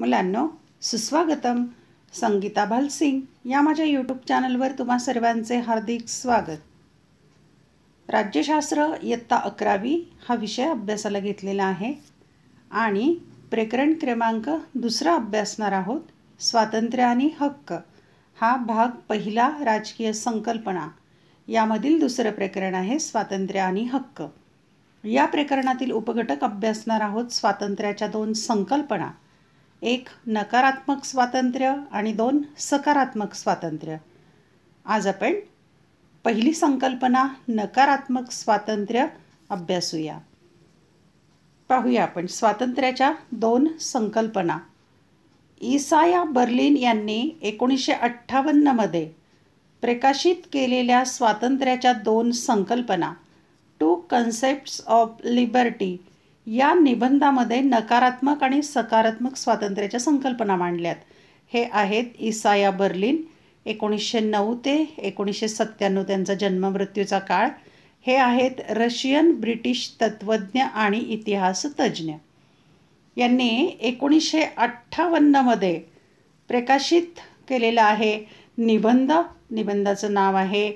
मुलांनो सुस्वागतम संगीता भालसिंग या माझ्या यूट्यूब चॅनलवर तुम्हा सर्वांचे हार्दिक स्वागत राज्यशास्त्र इयत्ता अकरावी हा विषय अभ्यासाला घेतलेला आहे आणि प्रकरण क्रमांक दुसरा अभ्यासणार आहोत स्वातंत्र्य आणि हक्क हा भाग पहिला राजकीय संकल्पना यामधील दुसरं प्रकरण आहे स्वातंत्र्य आणि हक्क या प्रकरणातील उपघटक अभ्यासणार आहोत स्वातंत्र्याच्या दोन संकल्पना एक नकारात्मक स्वातंत्र्य आणि दोन सकारात्मक स्वातंत्र्य आज आपण पहिली संकल्पना नकारात्मक स्वातंत्र्य अभ्यासूया पाहूया आपण स्वातंत्र्याच्या दोन संकल्पना इसाया बर्लिन यांनी एकोणीसशे अठ्ठावन्नमध्ये प्रकाशित केलेल्या स्वातंत्र्याच्या दोन संकल्पना टू कन्सेप्ट्स ऑफ लिबर्टी या निबंधामध्ये नकारात्मक आणि सकारात्मक स्वातंत्र्याच्या संकल्पना मांडल्यात हे आहेत इसाया बर्लिन एकोणीसशे नऊ ते एकोणीसशे सत्त्याण्णव त्यांचा जन्ममृत्यूचा काळ हे आहेत रशियन ब्रिटिश तत्त्वज्ञ आणि इतिहास तज्ज्ञ यांनी एकोणीसशे अठ्ठावन्नमध्ये प्रकाशित केलेलं आहे निबंध निबंधाचं नाव आहे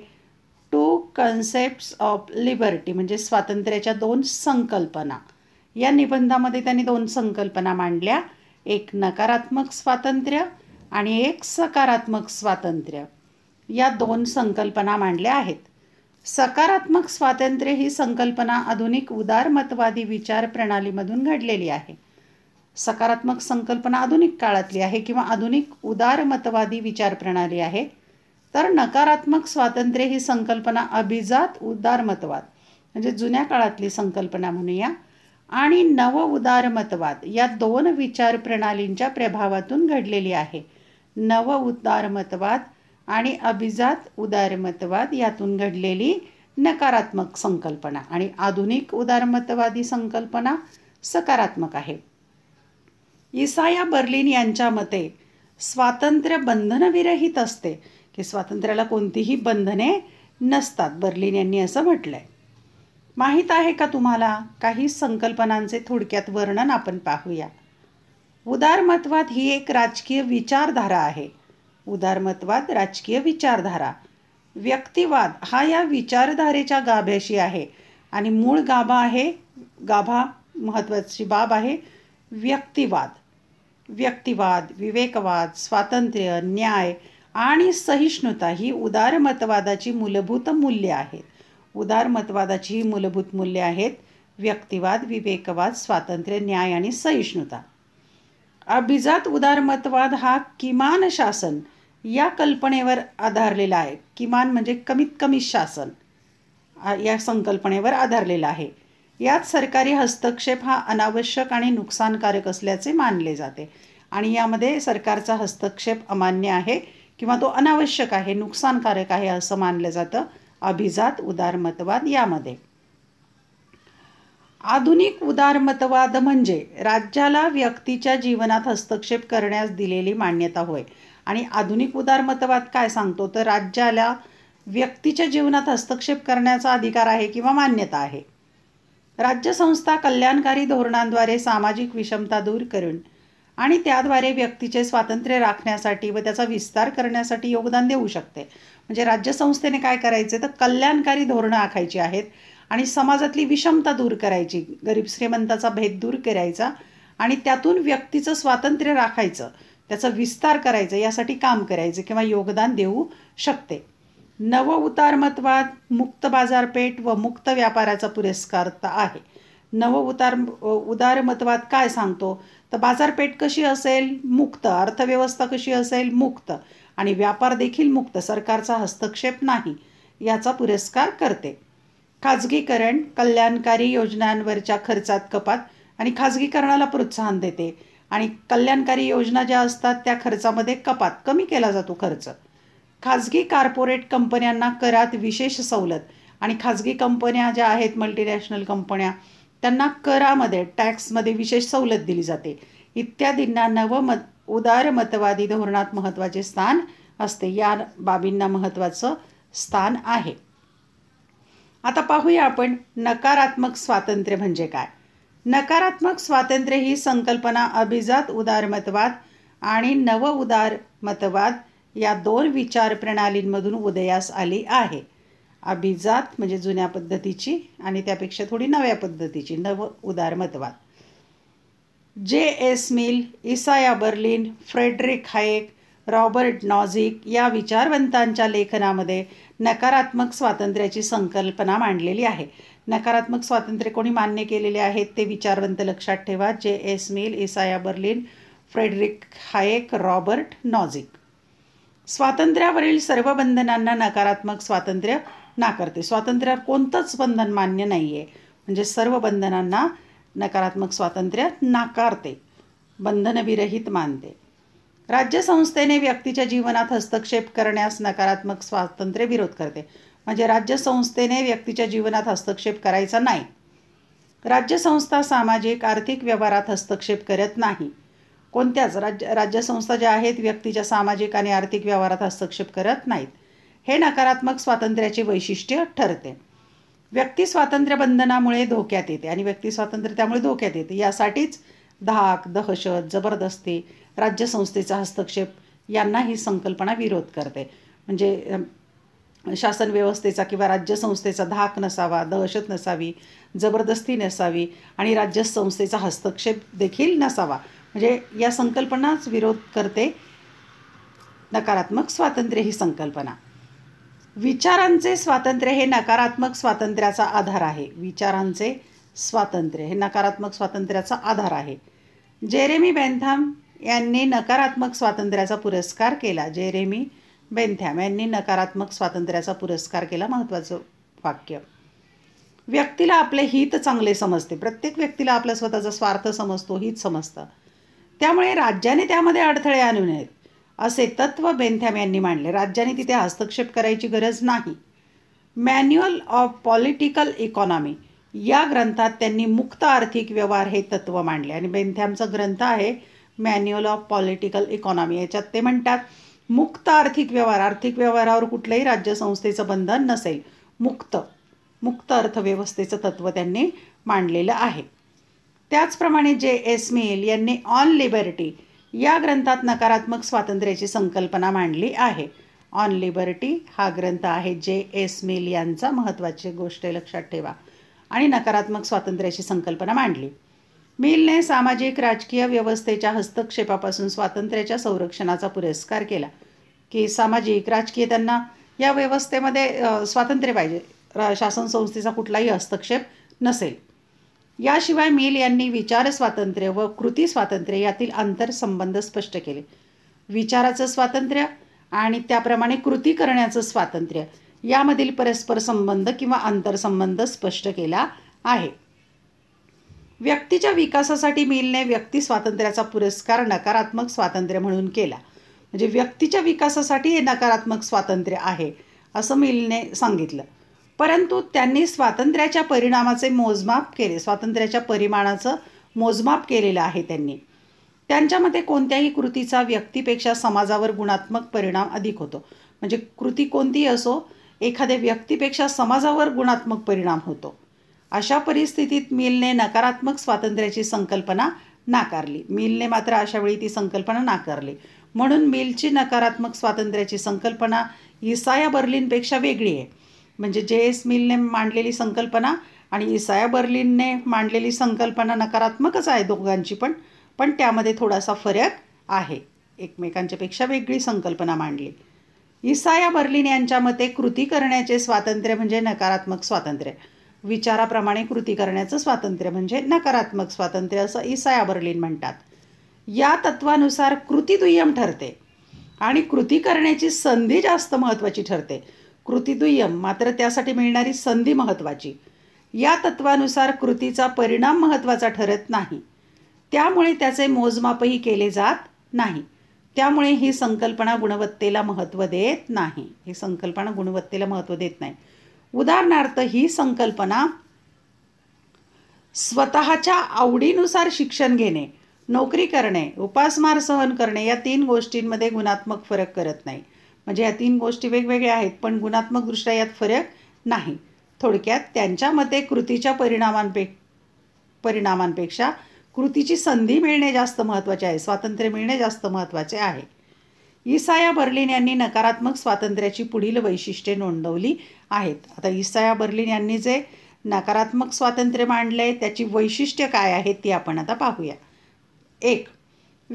टू कन्सेप्ट्स ऑफ लिबर्टी म्हणजे स्वातंत्र्याच्या दोन संकल्पना या निबंधामध्ये त्यांनी दोन संकल्पना मांडल्या एक नकारात्मक स्वातंत्र्य आणि एक सकारात्मक स्वातंत्र्य या दोन संकल्पना मांडल्या आहेत सकारात्मक स्वातंत्र्य ही संकल्पना आधुनिक उदारमतवादी विचार प्रणालीमधून घडलेली आहे सकारात्मक संकल्पना आधुनिक काळातली आहे किंवा आधुनिक उदारमतवादी विचार प्रणाली आहे तर नकारात्मक स्वातंत्र्य ही संकल्पना अभिजात उदारमतवाद म्हणजे जुन्या काळातली संकल्पना म्हणूया आणि नव उदारमतवाद या दोन विचार प्रणालींच्या प्रभावातून घडलेली आहे नव उदारमतवाद आणि अभिजात उदारमतवाद यातून घडलेली नकारात्मक संकल्पना आणि आधुनिक उदारमतवादी संकल्पना सकारात्मक आहे इसाया बर्लिन यांच्या मते स्वातंत्र्य बंधनविरहित असते की स्वातंत्र्याला कोणतीही बंधने नसतात बर्लिन यांनी असं म्हटलं आहे माहीत आहे का तुम्हाला काही संकल्पनांचे थोडक्यात वर्णन आपण पाहूया उदारमत्वाद ही एक राजकीय विचारधारा आहे उदारमत्वाद राजकीय विचारधारा व्यक्तिवाद हा या विचारधारेच्या गाभ्याशी आहे आणि मूळ गाभा आहे गाभा महत्त्वाची बाब आहे व्यक्तिवाद व्यक्तिवाद विवेकवाद स्वातंत्र्य न्याय आणि सहिष्णुता ही उदारमतवादाची मूलभूत मूल्य आहेत उदारमतवादाची मूलभूत मूल्ये आहेत व्यक्तिवाद विवेकवाद स्वातंत्र्य न्याय आणि सहिष्णुता अभिजात उदारमतवाद हा किमान शासन या कल्पनेवर आधारलेला आहे किमान म्हणजे कमीत कमी शासन या संकल्पनेवर आधारलेला आहे यात सरकारी हस्तक्षेप हा अनावश्यक आणि नुकसानकारक असल्याचे मानले जाते आणि यामध्ये सरकारचा हस्तक्षेप अमान्य आहे किंवा तो अनावश्यक आहे नुकसानकारक आहे असं मानलं जातं अभिजात उदारमतवाद यामध्ये आधुनिक उदारमतवाद म्हणजे राज्याला व्यक्तीच्या जीवनात हस्तक्षेप करण्यास दिलेली मान्यता होय आणि आधुनिक उदारमतवाद काय सांगतो तर राज्याला व्यक्तीच्या जीवनात हस्तक्षेप करण्याचा अधिकार आहे किंवा मान्यता आहे राज्यसंस्था कल्याणकारी धोरणांद्वारे सामाजिक विषमता दूर करून आणि त्याद्वारे व्यक्तीचे स्वातंत्र्य राखण्यासाठी व त्याचा विस्तार करण्यासाठी योगदान देऊ शकते म्हणजे राज्यसंस्थेने काय करायचे तर कल्याणकारी धोरणं आखायची आहेत आणि समाजातली विषमता दूर करायची गरीब श्रीमंताचा भेद दूर करायचा आणि त्यातून व्यक्तीचं स्वातंत्र्य राखायचं त्याचा विस्तार करायचं यासाठी काम करायचं किंवा योगदान देऊ शकते नव उतारमतवाद मुक्त बाजारपेठ व मुक्त व्यापाराचा पुरस्कार आहे नव उतार उदारमतवाद काय सांगतो तर बाजारपेठ कशी असेल मुक्त अर्थव्यवस्था कशी असेल मुक्त आणि व्यापार देखील मुक्त सरकारचा हस्तक्षेप नाही याचा पुरस्कार करते खाजगीकरण कल्याणकारी योजनांवरच्या खर्चात कपात आणि खाजगीकरणाला प्रोत्साहन देते आणि कल्याणकारी योजना ज्या असतात त्या खर्चामध्ये कपात कमी केला जातो खर्च खाजगी कार्पोरेट कंपन्यांना करात विशेष सवलत आणि खाजगी कंपन्या ज्या आहेत मल्टीनॅशनल कंपन्या त्यांना करामध्ये टॅक्समध्ये विशेष सवलत दिली जाते इत्यादींना नवमत उदारमतवादी धोरणात महत्त्वाचे स्थान असते या बाबींना महत्त्वाचं स्थान आहे आता पाहूया आपण नकारात्मक स्वातंत्र्य म्हणजे काय नकारात्मक स्वातंत्र्य ही संकल्पना अभिजात उदारमतवाद आणि नव उदारमतवाद या दोन विचार प्रणालींमधून उदयास आली आहे अभिजात म्हणजे जुन्या पद्धतीची आणि त्यापेक्षा थोडी नव्या पद्धतीची नव उदारमतवाद J S Mill Isaiah Berlin Friedrich Hayek Robert Nozick या विचारवंतांच्या लेखनामध्ये नकारात्मक स्वातंत्र्याची संकल्पना मांडलेली आहे नकारात्मक स्वातंत्र्य कोणी मान्य केलेले आहेत ते विचारवंत लक्षात ठेवा J S Mill Isaiah Berlin Friedrich Hayek Robert Nozick स्वातंत्र्यावरील सर्व बंधनांना नकारात्मक स्वातंत्र्य स्थापना करते स्वातंत्र्यावर कोणतंच बंधन मान्य नाही आहे म्हणजे सर्व बंधनांना नकारात्मक स्वातंत्र्य नाकारते बंधनविरहित मानते राज्यसंस्थेने व्यक्तीच्या जीवनात हस्तक्षेप करण्यास नकारात्मक स्वातंत्र्य विरोध करते म्हणजे राज्यसंस्थेने व्यक्तीच्या जीवनात हस्तक्षेप करायचा नाही राज्यसंस्था सामाजिक आर्थिक व्यवहारात हस्तक्षेप करत नाही कोणत्याच राज्य राज्यसंस्था ज्या आहेत व्यक्तीच्या सामाजिक आणि आर्थिक व्यवहारात हस्तक्षेप करत नाहीत हे नकारात्मक स्वातंत्र्याचे वैशिष्ट्य ठरते व्यक्ती स्वातंत्र्य बंधनामुळे धोक्यात येते आणि व्यक्ती स्वातंत्र्य त्यामुळे धोक्यात येते यासाठीच धाक दहशत जबरदस्ती राज्यसंस्थेचा हस्तक्षेप यांना ही संकल्पना विरोध करते म्हणजे शासन व्यवस्थेचा किंवा राज्यसंस्थेचा धाक नसावा दहशत नसावी जबरदस्ती नसावी आणि राज्यसंस्थेचा हस्तक्षेप देखील नसावा म्हणजे या संकल्पनाच विरोध करते नकारात्मक स्वातंत्र्य ही संकल्पना विचारांचे स्वातंत्र्य हे नकारात्मक स्वातंत्र्याचा आधार आहे विचारांचे स्वातंत्र्य हे नकारात्मक स्वातंत्र्याचा आधार आहे जेरेमी बेंथाम यांनी नकारात्मक स्वातंत्र्याचा पुरस्कार केला जेरेमी बेंथॅम यांनी नकारात्मक स्वातंत्र्याचा पुरस्कार केला महत्त्वाचं वाक्य व्यक्तीला आपले हित चांगले समजते प्रत्येक व्यक्तीला आपला स्वतःचा स्वार्थ समजतो हित समजतं त्यामुळे राज्याने त्यामध्ये अडथळे आणू नयेत असे तत्व बेंथॅम यांनी मांडले राज्याने तिथे हस्तक्षेप करायची गरज नाही मॅन्युअल ऑफ पॉलिटिकल इकॉनॉमी या ग्रंथात त्यांनी मुक्त आर्थिक व्यवहार हे तत्व मांडले आणि बेंथॅमचा ग्रंथ आहे मॅन्युअल ऑफ पॉलिटिकल इकॉनॉमी याच्यात ते म्हणतात मुक्त आर्थिक व्यवहार आर्थिक व्यवहारावर कुठलंही राज्य संस्थेचं बंधन नसेल मुक्त मुक्त अर्थव्यवस्थेचं तत्त्व त्यांनी मांडलेलं आहे त्याचप्रमाणे जे एस मिल यांनी ऑन लिबर्टी या ग्रंथात नकारात्मक स्वातंत्र्याची संकल्पना मांडली आहे ऑन लिबर्टी हा ग्रंथ आहे जे एस मिल यांचा महत्त्वाची गोष्ट लक्षात ठेवा आणि नकारात्मक स्वातंत्र्याची संकल्पना मांडली मिलने सामाजिक राजकीय व्यवस्थेच्या हस्तक्षेपापासून स्वातंत्र्याच्या संरक्षणाचा पुरस्कार केला की सामाजिक राजकीय त्यांना या व्यवस्थेमध्ये स्वातंत्र्य पाहिजे शासन संस्थेचा कुठलाही हस्तक्षेप नसेल याशिवाय मिल यांनी विचार स्वातंत्र्य व कृती स्वातंत्र्य यातील आंतरसंबंध स्पष्ट केले विचाराचं स्वातंत्र्य आणि त्याप्रमाणे कृती करण्याचं स्वातंत्र्य यामधील परस्पर संबंध किंवा आंतरसंबंध स्पष्ट केला आहे व्यक्तीच्या विकासासाठी मिलने व्यक्ती स्वातंत्र्याचा पुरस्कार नकारात्मक स्वातंत्र्य म्हणून केला म्हणजे व्यक्तीच्या विकासासाठी हे नकारात्मक स्वातंत्र्य आहे असं मिलने सांगितलं परंतु त्यांनी स्वातंत्र्याच्या परिणामाचे मोजमाप केले स्वातंत्र्याच्या परिमाणाचं मोजमाप केलेलं आहे त्यांनी त्यांच्यामध्ये कोणत्याही कृतीचा व्यक्तीपेक्षा समाजावर गुणात्मक परिणाम अधिक होतो म्हणजे कृती कोणतीही असो एखाद्या व्यक्तीपेक्षा समाजावर गुणात्मक परिणाम होतो अशा परिस्थितीत मिलने नकारात्मक स्वातंत्र्याची संकल्पना नाकारली मिलने मात्र अशावेळी ती संकल्पना नाकारली म्हणून मिलची नकारात्मक स्वातंत्र्याची संकल्पना इसाया बर्लिनपेक्षा वेगळी आहे म्हणजे जे एस मिलने मांडलेली संकल्पना आणि इसाया बर्लिनने मांडलेली संकल्पना नकारात्मकच आहे दोघांची पण पण त्यामध्ये थोडासा फरक आहे एकमेकांच्यापेक्षा वेगळी संकल्पना मांडली इसाया बर्लिन यांच्या मते कृती करण्याचे स्वातंत्र्य म्हणजे नकारात्मक स्वातंत्र्य विचाराप्रमाणे कृती करण्याचं स्वातंत्र्य म्हणजे नकारात्मक स्वातंत्र्य असं इसाया बर्लिन म्हणतात या तत्वानुसार कृती दुय्यम ठरते आणि कृती करण्याची संधी जास्त महत्त्वाची ठरते कृती दुय्यम मात्र त्यासाठी मिळणारी संधी महत्त्वाची या तत्वानुसार कृतीचा परिणाम महत्त्वाचा ठरत नाही त्यामुळे त्याचे मोजमापही केले जात नाही त्यामुळे ही संकल्पना गुणवत्तेला महत्त्व देत नाही ही संकल्पना गुणवत्तेला महत्त्व देत नाही उदाहरणार्थ ही संकल्पना स्वतःच्या आवडीनुसार शिक्षण घेणे नोकरी करणे उपासमार सहन करणे या तीन गोष्टींमध्ये गुणात्मक फरक करत नाही म्हणजे या तीन गोष्टी वेगवेगळ्या आहेत पण गुणात्मकदृष्ट्या यात फरक नाही थोडक्यात त्यांच्या मते कृतीच्या परिणामांपे परिणामांपेक्षा कृतीची संधी मिळणे जास्त महत्त्वाचे आहे स्वातंत्र्य मिळणे जास्त महत्त्वाचे आहे इसाया बर्लिन यांनी नकारात्मक स्वातंत्र्याची पुढील वैशिष्ट्ये नोंदवली आहेत आता इसाया बर्लिन यांनी जे नकारात्मक स्वातंत्र्य मांडले त्याची वैशिष्ट्य काय आहेत ती आपण आता पाहूया एक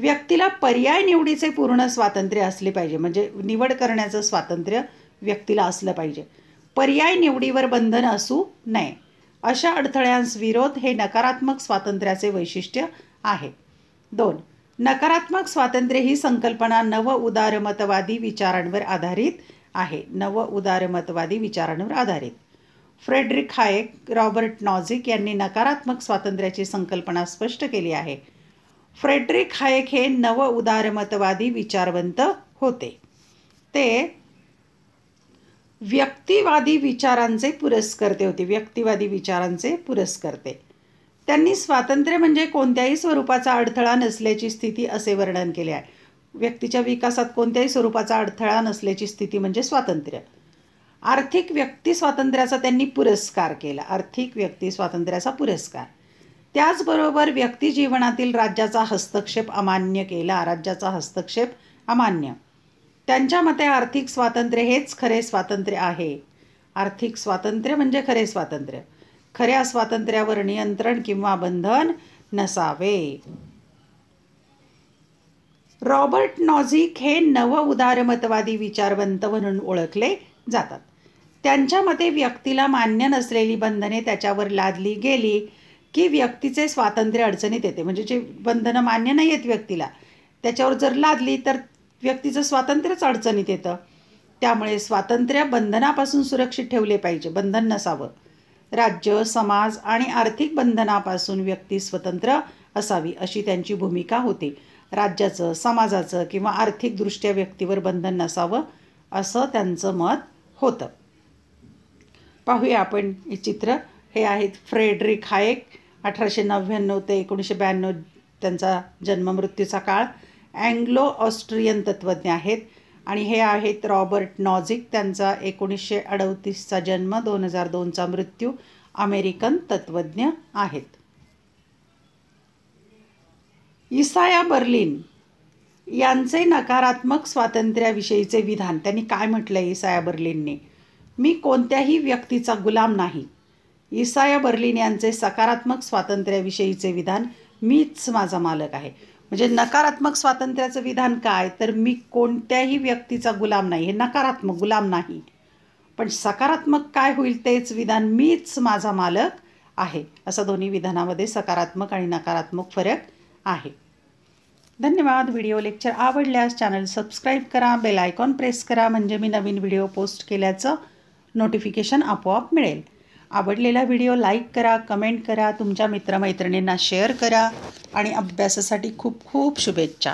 व्यक्तीला पर्याय निवडीचे पूर्ण स्वातंत्र्य असले पाहिजे म्हणजे निवड करण्याचं स्वातंत्र्य व्यक्तीला असलं पाहिजे पर्याय निवडीवर बंधन असू नये अशा अडथळ्यांस विरोध हे नकारात्मक स्वातंत्र्याचे वैशिष्ट्य आहे दोन नकारात्मक स्वातंत्र्य ही संकल्पना नव उदारमतवादी विचारांवर आधारित आहे नव उदारमतवादी विचारांवर आधारित फ्रेडरिक हायक रॉबर्ट नॉझिक यांनी नकारात्मक स्वातंत्र्याची संकल्पना स्पष्ट केली आहे फ्रेडरिक हायक हे नव उदारमतवादी विचारवंत होते ते व्यक्तिवादी विचारांचे पुरस्कर्ते होते व्यक्तिवादी विचारांचे पुरस्कर्ते त्यांनी स्वातंत्र्य म्हणजे कोणत्याही स्वरूपाचा अडथळा नसल्याची स्थिती असे वर्णन केले आहे व्यक्तीच्या विकासात कोणत्याही स्वरूपाचा अडथळा नसल्याची स्थिती म्हणजे स्वातंत्र्य आर्थिक व्यक्ती स्वातंत्र्याचा त्यांनी पुरस्कार केला आर्थिक व्यक्ती स्वातंत्र्याचा पुरस्कार त्याचबरोबर व्यक्तिजीवनातील राज्याचा हस्तक्षेप अमान्य केला राज्याचा हस्तक्षेप अमान्य त्यांच्या मते आर्थिक स्वातंत्र्य हेच खरे स्वातंत्र्य आहे आर्थिक स्वातंत्र्य म्हणजे खरे स्वातंत्र्य खऱ्या स्वातंत्र्यावर नियंत्रण किंवा बंधन नसावे रॉबर्ट नॉझिक हे नव उदारमतवादी विचारवंत म्हणून ओळखले जातात त्यांच्या मते व्यक्तीला मान्य नसलेली बंधने त्याच्यावर लादली गेली की व्यक्तीचे स्वातंत्र्य अडचणीत येते म्हणजे जे बंधनं मान्य नाही आहेत व्यक्तीला त्याच्यावर जर लादली तर व्यक्तीचं स्वातंत्र्यच अडचणीत येतं त्यामुळे स्वातंत्र्य बंधनापासून सुरक्षित ठेवले पाहिजे बंधन नसावं राज्य समाज आणि आर्थिक बंधनापासून व्यक्ती स्वतंत्र असावी अशी त्यांची भूमिका होती राज्याचं समाजाचं किंवा आर्थिकदृष्ट्या व्यक्तीवर बंधन नसावं असं त्यांचं मत होतं पाहूया आपण हे चित्र हे आहेत फ्रेडरिक हायेक अठराशे नव्याण्णव ते एकोणीसशे ब्याण्णव त्यांचा जन्ममृत्यूचा काळ अँग्लो ऑस्ट्रियन तत्त्वज्ञ आहेत आणि हे आहेत रॉबर्ट नॉझिक त्यांचा एकोणीसशे अडतीसचा जन्म दोन हजार दोनचा मृत्यू अमेरिकन तत्त्वज्ञ आहेत इसाया बर्लिन यांचे नकारात्मक स्वातंत्र्याविषयीचे विधान त्यांनी काय म्हटलं आहे इसाया बर्लिनने मी कोणत्याही व्यक्तीचा गुलाम नाही इसाया बर्लिन यांचे सकारात्मक स्वातंत्र्याविषयीचे विधान मीच माझा मालक आहे म्हणजे नकारात्मक स्वातंत्र्याचं विधान काय तर मी कोणत्याही व्यक्तीचा गुलाम नाही हे नकारात्मक गुलाम नाही पण सकारात्मक काय होईल तेच विधान मीच माझा मालक आहे असं दोन्ही विधानामध्ये सकारात्मक आणि नकारात्मक फरक आहे धन्यवाद व्हिडिओ लेक्चर आवडल्यास चॅनल सबस्क्राईब करा बेल आयकॉन प्रेस करा म्हणजे मी नवीन व्हिडिओ पोस्ट केल्याचं नोटिफिकेशन आपोआप मिळेल आवडलेला व्हिडिओ लाईक करा कमेंट करा तुमच्या मित्रमैत्रिणींना शेअर करा आणि अभ्यासासाठी खूप खूप शुभेच्छा